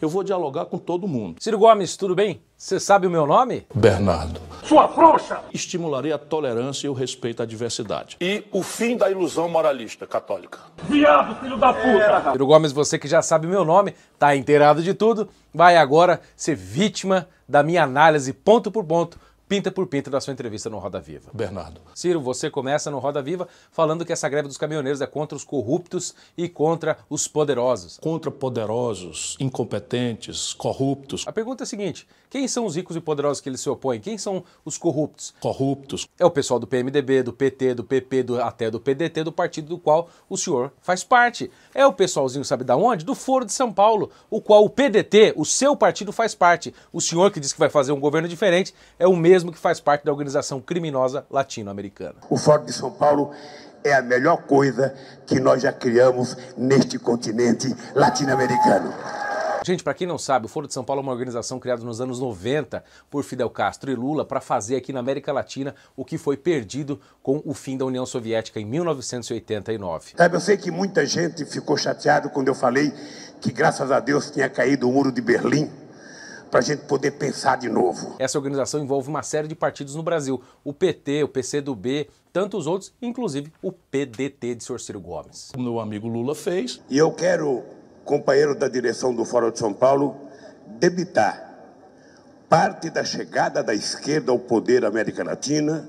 Eu vou dialogar com todo mundo. Ciro Gomes, tudo bem? Você sabe o meu nome? Bernardo. Sua frouxa! Estimularei a tolerância e o respeito à diversidade. E o fim da ilusão moralista católica. Viado, filho da puta! É. Ciro Gomes, você que já sabe o meu nome, tá inteirado de tudo, vai agora ser vítima da minha análise ponto por ponto pinta por pinta da sua entrevista no Roda Viva. Bernardo. Ciro, você começa no Roda Viva falando que essa greve dos caminhoneiros é contra os corruptos e contra os poderosos. Contra poderosos, incompetentes, corruptos. A pergunta é a seguinte: quem são os ricos e poderosos que eles se opõem? Quem são os corruptos? Corruptos. É o pessoal do PMDB, do PT, do PP, do, até do PDT, do partido do qual o senhor faz parte. É o pessoalzinho, sabe da onde? Do Foro de São Paulo, o qual o PDT, o seu partido, faz parte. O senhor que diz que vai fazer um governo diferente, é o mesmo mesmo que faz parte da organização criminosa latino-americana. O Fórum de São Paulo é a melhor coisa que nós já criamos neste continente latino-americano. Gente, para quem não sabe, o Foro de São Paulo é uma organização criada nos anos 90 por Fidel Castro e Lula para fazer aqui na América Latina o que foi perdido com o fim da União Soviética em 1989. Sabe, eu sei que muita gente ficou chateado quando eu falei que graças a Deus tinha caído o muro de Berlim para a gente poder pensar de novo. Essa organização envolve uma série de partidos no Brasil: o PT, o PCdoB, tantos outros, inclusive o PDT de Sorciro Gomes. O meu amigo Lula fez. E eu quero, companheiro da direção do Fórum de São Paulo, debitar parte da chegada da esquerda ao poder América Latina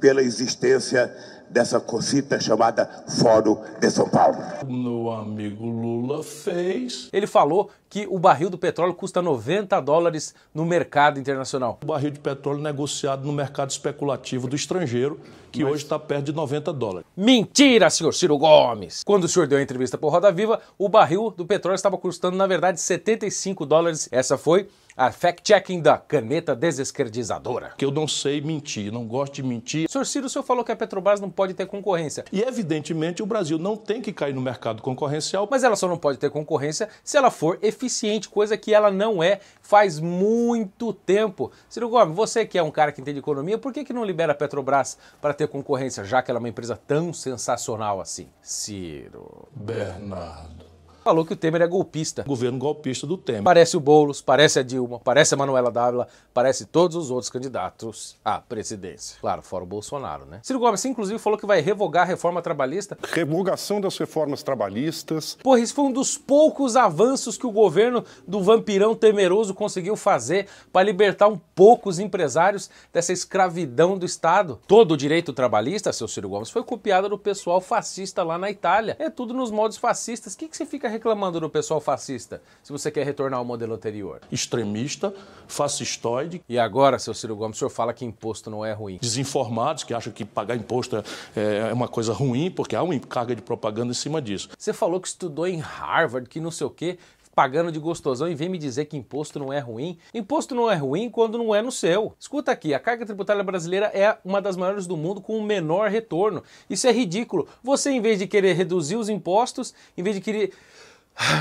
pela existência dessa cosita chamada Fórum de São Paulo. Meu amigo Lula fez. Ele falou que o barril do petróleo custa 90 dólares no mercado internacional. O barril de petróleo negociado no mercado especulativo do estrangeiro, que Mas... hoje está perto de 90 dólares. Mentira, senhor Ciro Gomes! Quando o senhor deu a entrevista o Roda Viva, o barril do petróleo estava custando, na verdade, 75 dólares. Essa foi a fact-checking da caneta desesquerdizadora. Que eu não sei mentir, não gosto de mentir. Senhor Ciro, o senhor falou que a Petrobras não pode ter concorrência. E evidentemente o Brasil não tem que cair no mercado concorrencial. Mas ela só não pode ter concorrência se ela for eficiente, coisa que ela não é faz muito tempo. Ciro Gomes, você que é um cara que entende economia, por que, que não libera a Petrobras para ter concorrência, já que ela é uma empresa tão sensacional assim? Ciro. Bernardo falou que o Temer é golpista. Governo golpista do Temer. Parece o Boulos, parece a Dilma, parece a Manuela Dávila, parece todos os outros candidatos à presidência. Claro, fora o Bolsonaro, né? Ciro Gomes, inclusive, falou que vai revogar a reforma trabalhista. Revogação das reformas trabalhistas. Porra, isso foi um dos poucos avanços que o governo do vampirão temeroso conseguiu fazer para libertar um pouco os empresários dessa escravidão do Estado. Todo o direito trabalhista, seu Ciro Gomes, foi copiado do pessoal fascista lá na Itália. É tudo nos modos fascistas. O que, que você fica reclamando do pessoal fascista, se você quer retornar ao modelo anterior? Extremista, fascistoide. E agora, seu Ciro Gomes, o senhor fala que imposto não é ruim. Desinformados que acham que pagar imposto é, é, é uma coisa ruim, porque há uma carga de propaganda em cima disso. Você falou que estudou em Harvard, que não sei o quê pagando de gostosão e vem me dizer que imposto não é ruim. Imposto não é ruim quando não é no seu. Escuta aqui, a carga tributária brasileira é uma das maiores do mundo com o menor retorno. Isso é ridículo. Você, em vez de querer reduzir os impostos, em vez de querer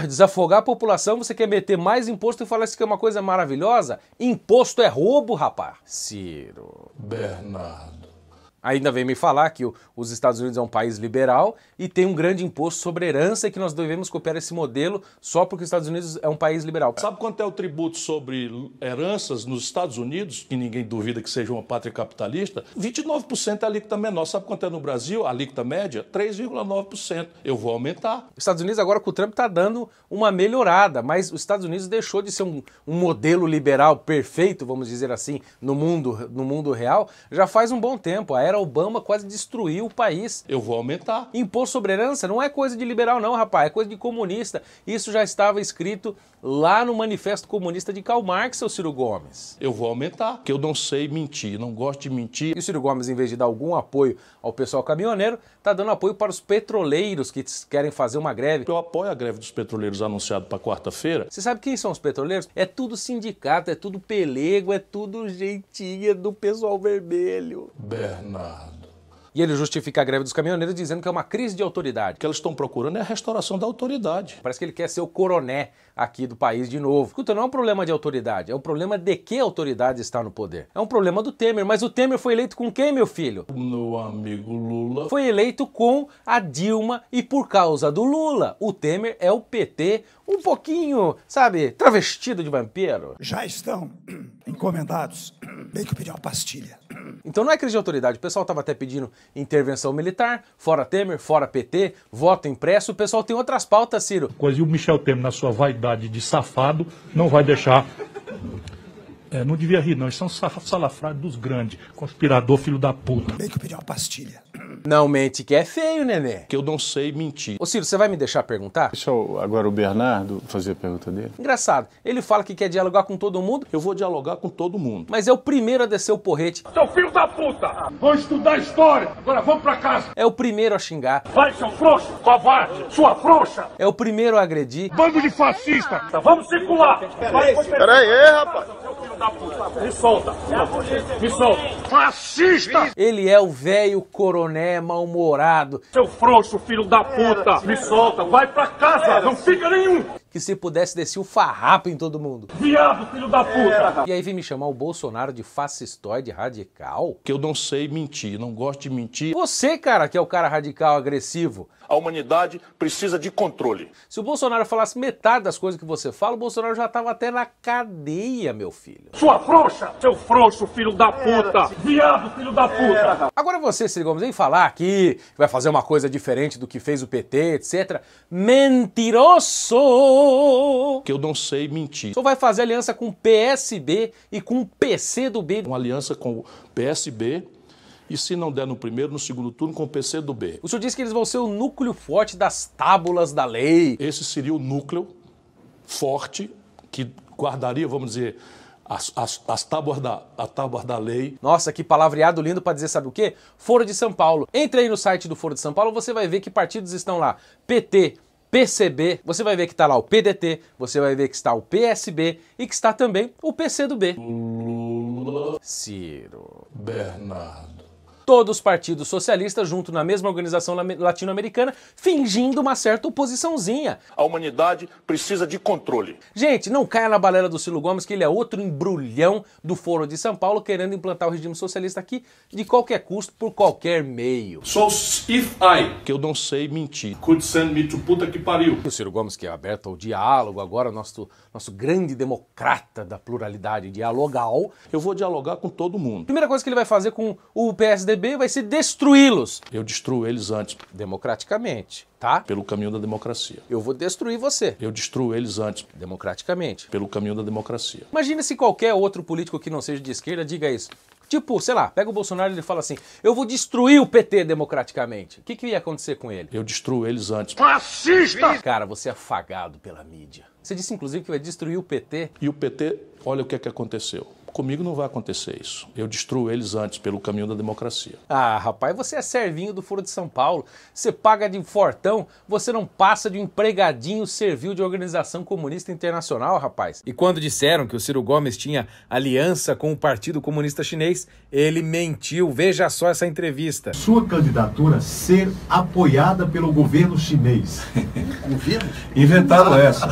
desafogar a população, você quer meter mais imposto e falar isso que é uma coisa maravilhosa? Imposto é roubo, rapaz. Ciro. Bernardo. Ainda vem me falar que os Estados Unidos é um país liberal e tem um grande imposto sobre herança e que nós devemos copiar esse modelo só porque os Estados Unidos é um país liberal. Sabe quanto é o tributo sobre heranças nos Estados Unidos, que ninguém duvida que seja uma pátria capitalista? 29% é a alíquota menor. Sabe quanto é no Brasil? A alíquota média? 3,9%. Eu vou aumentar. Os Estados Unidos agora com o Trump está dando uma melhorada, mas os Estados Unidos deixou de ser um, um modelo liberal perfeito, vamos dizer assim, no mundo, no mundo real, já faz um bom tempo. A era Obama quase destruiu o país. Eu vou aumentar. Imposto sobre herança não é coisa de liberal não, rapaz, é coisa de comunista. Isso já estava escrito lá no Manifesto Comunista de Karl Marx, seu Ciro Gomes. Eu vou aumentar, porque eu não sei mentir, não gosto de mentir. E o Ciro Gomes, em vez de dar algum apoio ao pessoal caminhoneiro, está dando apoio para os petroleiros que querem fazer uma greve. Eu apoio a greve dos petroleiros anunciado para quarta-feira. Você sabe quem são os petroleiros? É tudo sindicato, é tudo pelego, é tudo gentinha do pessoal vermelho. Bernardo. E ele justifica a greve dos caminhoneiros dizendo que é uma crise de autoridade. O que eles estão procurando é a restauração da autoridade. Parece que ele quer ser o coroné aqui do país de novo. Escuta, não é um problema de autoridade, é um problema de que autoridade está no poder. É um problema do Temer, mas o Temer foi eleito com quem, meu filho? Meu amigo Lula. Foi eleito com a Dilma e por causa do Lula. O Temer é o PT um pouquinho, sabe, travestido de vampiro. Já estão encomendados. Meio que pedir uma pastilha. Então não é crise de autoridade. O pessoal estava até pedindo intervenção militar, fora Temer, fora PT, voto impresso. O pessoal tem outras pautas, Ciro. Quase o Michel Temer na sua vaidade de safado não vai deixar. É, não devia rir, não. Eles são salafrados dos grandes. Conspirador, filho da puta. Bem que eu pedi uma pastilha. Não mente que é feio, nenê. Que eu não sei mentir. Ô Ciro, você vai me deixar perguntar? Deixa eu, agora o Bernardo fazer a pergunta dele. Engraçado, ele fala que quer dialogar com todo mundo. Eu vou dialogar com todo mundo. Mas é o primeiro a descer o porrete. Seu filho da puta! Vou estudar história! Agora vamos pra casa! É o primeiro a xingar. Vai, seu frouxo, covarde, sua frouxa! É o primeiro a agredir. Bando de fascista! Então, vamos circular! Peraí, peraí, rapaz! Me solta! Me solta! Fascista! Ele é o velho coronel mané mal-humorado. Seu frouxo, filho da puta! Me solta, vai pra casa, não fica nenhum! Que se pudesse descer o farrapo em todo mundo. Viado, filho da puta! E aí vem me chamar o Bolsonaro de fascistoide radical? Que eu não sei mentir, não gosto de mentir. Você, cara, que é o cara radical, agressivo. A humanidade precisa de controle. Se o Bolsonaro falasse metade das coisas que você fala, o Bolsonaro já estava até na cadeia, meu filho. Sua frouxa! Seu frouxo, filho da é, puta! Viado, filho da puta! É. Agora você, Ciro Gomes, vem falar aqui que vai fazer uma coisa diferente do que fez o PT, etc. Mentiroso! Que eu não sei mentir. Só vai fazer aliança com o PSB e com o PC do B. Uma aliança com o PSB e, se não der no primeiro, no segundo turno com o PC do B. O senhor disse que eles vão ser o núcleo forte das tábulas da lei. Esse seria o núcleo forte que guardaria, vamos dizer, as, as, as, tábuas da, a tábuas da lei. Nossa, que palavreado lindo para dizer sabe o quê? Foro de São Paulo. Entre aí no site do Foro de São Paulo, você vai ver que partidos estão lá. PT, PCB, você vai ver que está lá o PDT, você vai ver que está o PSB e que está também o PC B. Lula. Ciro. Bernardo todos os partidos socialistas junto na mesma organização latino-americana, fingindo uma certa oposiçãozinha. A humanidade precisa de controle. Gente, não caia na balela do Ciro Gomes, que ele é outro embrulhão do Foro de São Paulo, querendo implantar o regime socialista aqui de qualquer custo, por qualquer meio. So if I... Que eu não sei mentir. Could send me to puta que pariu. O Ciro Gomes, que é aberto ao diálogo, agora nosso, nosso grande democrata da pluralidade dialogal. Eu vou dialogar com todo mundo. Primeira coisa que ele vai fazer com o PSDB vai ser destruí-los. Eu destruo eles antes, democraticamente, tá? Pelo caminho da democracia. Eu vou destruir você. Eu destruo eles antes, democraticamente, pelo caminho da democracia. Imagina se qualquer outro político que não seja de esquerda diga isso. Tipo, sei lá, pega o Bolsonaro e ele fala assim: eu vou destruir o PT democraticamente. O que, que ia acontecer com ele? Eu destruo eles antes. Fascista! Cara, você é afagado pela mídia. Você disse, inclusive, que vai destruir o PT. E o PT, olha o que, é que aconteceu. Comigo não vai acontecer isso. Eu destruo eles antes pelo caminho da democracia. Ah, rapaz, você é servinho do Foro de São Paulo. Você paga de fortão, você não passa de um empregadinho servil de organização comunista internacional, rapaz. E quando disseram que o Ciro Gomes tinha aliança com o Partido Comunista Chinês, ele mentiu. Veja só essa entrevista. Sua candidatura ser apoiada pelo governo chinês. Governo? Inventaram essa.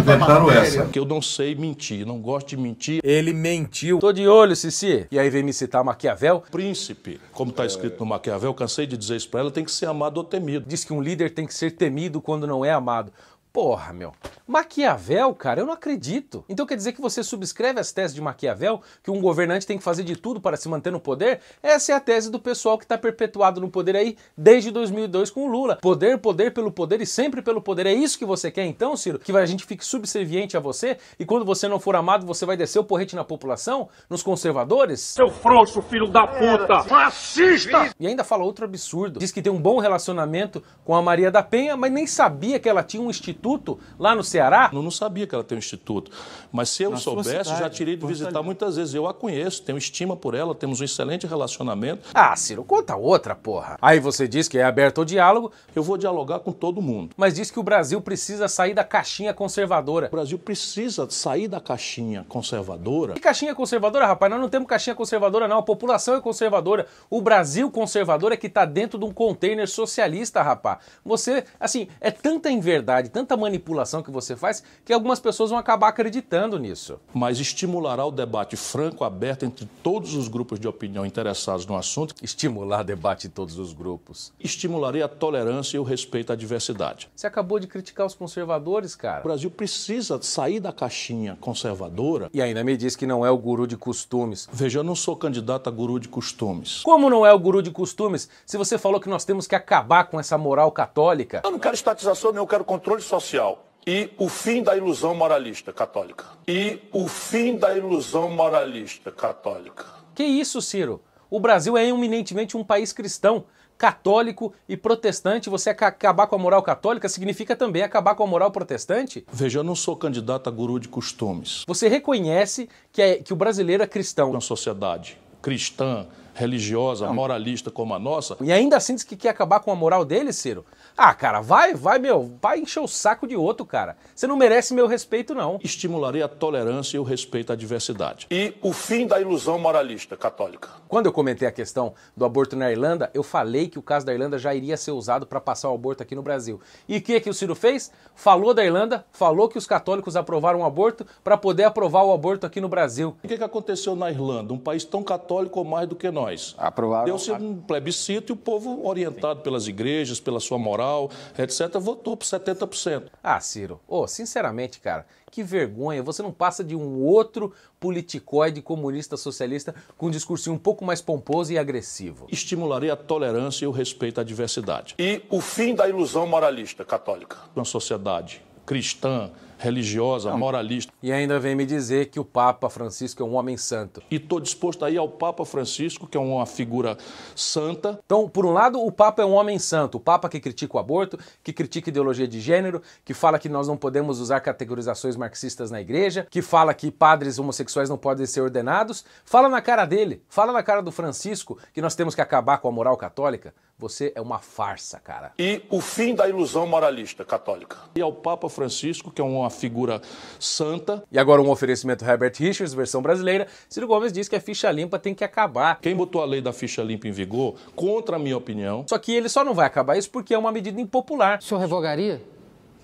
Inventaram essa. Que eu não sei mentir, não gosto de mentir. Ele mentiu mentiu. Tô de olho, Cici. E aí vem me citar Maquiavel. Príncipe, como tá escrito no Maquiavel, cansei de dizer isso pra ela, tem que ser amado ou temido. Diz que um líder tem que ser temido quando não é amado. Porra, meu. Maquiavel, cara, eu não acredito. Então quer dizer que você subscreve as teses de Maquiavel, que um governante tem que fazer de tudo para se manter no poder? Essa é a tese do pessoal que está perpetuado no poder aí desde 2002 com o Lula. Poder, poder pelo poder e sempre pelo poder. É isso que você quer então, Ciro? Que a gente fique subserviente a você e quando você não for amado, você vai descer o porrete na população, nos conservadores? Seu frouxo, filho da puta! Fascista! É, e ainda fala outro absurdo. Diz que tem um bom relacionamento com a Maria da Penha, mas nem sabia que ela tinha um instituto instituto lá no Ceará? Eu não sabia que ela tem um instituto. Mas se eu Na soubesse, cidade, já tirei de visitar ali. muitas vezes. Eu a conheço, tenho estima por ela, temos um excelente relacionamento. Ah, Ciro, conta outra, porra. Aí você diz que é aberto ao diálogo. Eu vou dialogar com todo mundo. Mas diz que o Brasil precisa sair da caixinha conservadora. O Brasil precisa sair da caixinha conservadora. Que caixinha conservadora, rapaz? Nós não temos caixinha conservadora, não. A população é conservadora. O Brasil conservador é que está dentro de um container socialista, rapaz. Você, assim, é tanta inverdade, tanta tanta manipulação que você faz que algumas pessoas vão acabar acreditando nisso. Mas estimulará o debate franco, aberto entre todos os grupos de opinião interessados no assunto. Estimular debate em todos os grupos. Estimularia a tolerância e o respeito à diversidade. Você acabou de criticar os conservadores, cara. O Brasil precisa sair da caixinha conservadora. E ainda me diz que não é o guru de costumes. Veja, eu não sou candidato a guru de costumes. Como não é o guru de costumes se você falou que nós temos que acabar com essa moral católica? Eu não quero estatização, eu quero controle social social e o fim da ilusão moralista católica. E o fim da ilusão moralista católica. Que isso, Ciro? O Brasil é eminentemente um país cristão, católico e protestante. Você acabar com a moral católica significa também acabar com a moral protestante? Veja, eu não sou candidato a guru de costumes. Você reconhece que, é, que o brasileiro é cristão? Uma sociedade cristã, religiosa, moralista como a nossa. E ainda assim diz que quer acabar com a moral dele, Ciro? Ah, cara, vai, vai, meu, vai encher o saco de outro, cara. Você não merece meu respeito, não. Estimularei a tolerância e o respeito à diversidade. E o fim da ilusão moralista católica. Quando eu comentei a questão do aborto na Irlanda, eu falei que o caso da Irlanda já iria ser usado para passar o aborto aqui no Brasil. E o que, que o Ciro fez? Falou da Irlanda, falou que os católicos aprovaram o aborto para poder aprovar o aborto aqui no Brasil. O que, que aconteceu na Irlanda? Um país tão católico ou mais do que nós nós. Aprovaram. Deu-se um plebiscito e o povo, orientado Sim. pelas igrejas, pela sua moral, etc., votou por 70%. Ah, Ciro, oh, sinceramente, cara, que vergonha. Você não passa de um outro politicoide comunista socialista com um discurso um pouco mais pomposo e agressivo. estimularei a tolerância e o respeito à diversidade. E o fim da ilusão moralista católica. Uma sociedade cristã, religiosa, Não. moralista. E ainda vem me dizer que o Papa Francisco é um homem santo. E estou disposto aí ao Papa Francisco, que é uma figura santa. Então, por um lado, o Papa é um homem santo, o Papa que critica o aborto, que critica ideologia de gênero, que fala que nós não podemos usar categorizações marxistas na igreja, que fala que padres homossexuais não podem ser ordenados. Fala na cara dele, fala na cara do Francisco que nós temos que acabar com a moral católica. Você é uma farsa, cara. E o fim da ilusão moralista católica. E ao Papa Francisco, que é uma figura santa. E agora um oferecimento Herbert Richards, versão brasileira. Ciro Gomes diz que a ficha limpa tem que acabar. Quem botou a lei da ficha limpa em vigor, contra a minha opinião. Só que ele só não vai acabar isso porque é uma medida impopular. O senhor revogaria?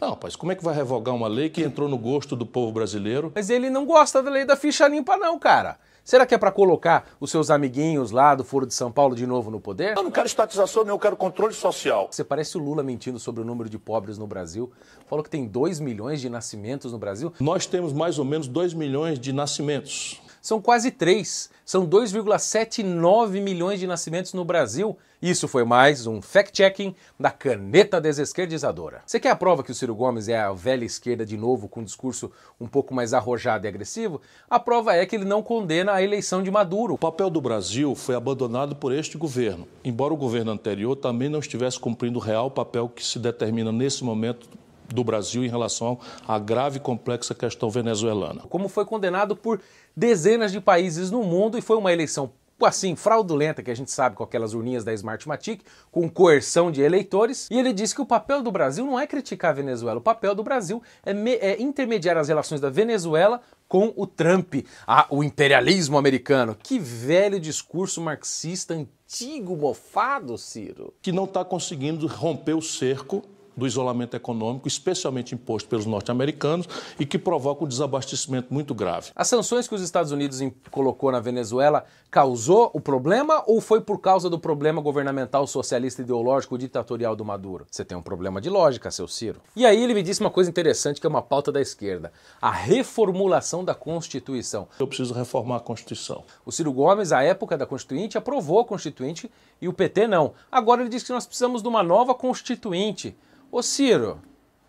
Não, rapaz, como é que vai revogar uma lei que entrou no gosto do povo brasileiro? Mas ele não gosta da lei da ficha limpa, não, cara. Será que é para colocar os seus amiguinhos lá do Foro de São Paulo de novo no poder? Eu não quero estatização, eu quero controle social. Você parece o Lula mentindo sobre o número de pobres no Brasil. Falou que tem 2 milhões de nascimentos no Brasil. Nós temos mais ou menos 2 milhões de nascimentos são quase 3, são 2,79 milhões de nascimentos no Brasil. Isso foi mais um fact-checking da caneta desesquerdizadora. Você quer a prova que o Ciro Gomes é a velha esquerda de novo, com um discurso um pouco mais arrojado e agressivo? A prova é que ele não condena a eleição de Maduro. O papel do Brasil foi abandonado por este governo, embora o governo anterior também não estivesse cumprindo o real papel que se determina nesse momento do Brasil em relação à grave e complexa questão venezuelana. Como foi condenado por dezenas de países no mundo e foi uma eleição assim, fraudulenta, que a gente sabe com aquelas urninhas da Smartmatic, com coerção de eleitores, e ele disse que o papel do Brasil não é criticar a Venezuela, o papel do Brasil é, é intermediar as relações da Venezuela com o Trump, o imperialismo americano. Que velho discurso marxista antigo, mofado, Ciro. Que não está conseguindo romper o cerco do isolamento econômico, especialmente imposto pelos norte-americanos, e que provoca um desabastecimento muito grave. As sanções que os Estados Unidos colocou na Venezuela causou o problema ou foi por causa do problema governamental socialista ideológico ditatorial do Maduro? Você tem um problema de lógica, seu Ciro. E aí ele me disse uma coisa interessante que é uma pauta da esquerda: a reformulação da Constituição. Eu preciso reformar a Constituição. O Ciro Gomes, à época da Constituinte, aprovou a Constituinte e o PT não. Agora ele diz que nós precisamos de uma nova Constituinte. Ô Ciro,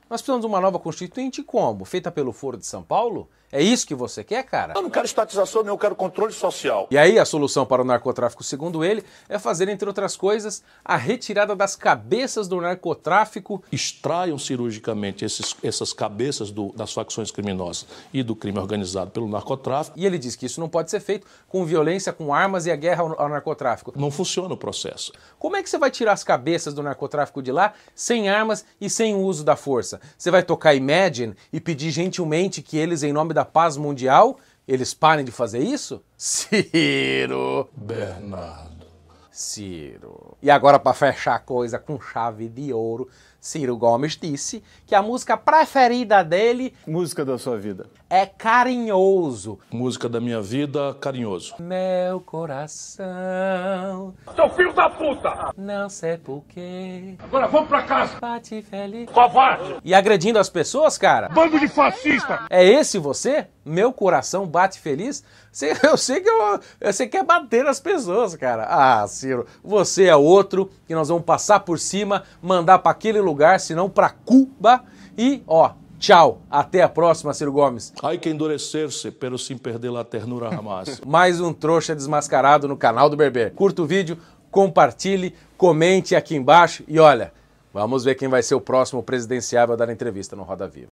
nós precisamos de uma nova Constituinte como? Feita pelo Foro de São Paulo? É isso que você quer, cara? Eu não quero estatização, nem eu quero controle social. E aí a solução para o narcotráfico, segundo ele, é fazer, entre outras coisas, a retirada das cabeças do narcotráfico. Extraiam cirurgicamente esses, essas cabeças do, das facções criminosas e do crime organizado pelo narcotráfico. E ele diz que isso não pode ser feito com violência, com armas e a guerra ao, ao narcotráfico. Não funciona o processo. Como é que você vai tirar as cabeças do narcotráfico de lá sem armas e sem o uso da força? Você vai tocar Imagine e pedir gentilmente que eles, em nome da da paz mundial, eles parem de fazer isso? Ciro Bernardo. Ciro. E agora, para fechar a coisa com chave de ouro, Ciro Gomes disse que a música preferida dele. Música da sua vida. É carinhoso. Música da minha vida, carinhoso. Meu coração. Seu filho da puta! Não sei porquê. Agora vamos pra casa! Bate feliz. Covarde! E agredindo as pessoas, cara? Bando de fascista! É esse você? Meu coração bate feliz? eu sei que eu, você quer é bater as pessoas, cara. Ah, Ciro, você é outro que nós vamos passar por cima, mandar pra aquele lugar lugar senão para Cuba. E, ó, Tchau, até a próxima, Ciro Gomes. Ai que endurecer-se, pelo sim perder a ternura Mais um trouxa desmascarado no canal do Berber. Curta o vídeo, compartilhe, comente aqui embaixo e olha, vamos ver quem vai ser o próximo presidenciável a dar entrevista no Roda Viva.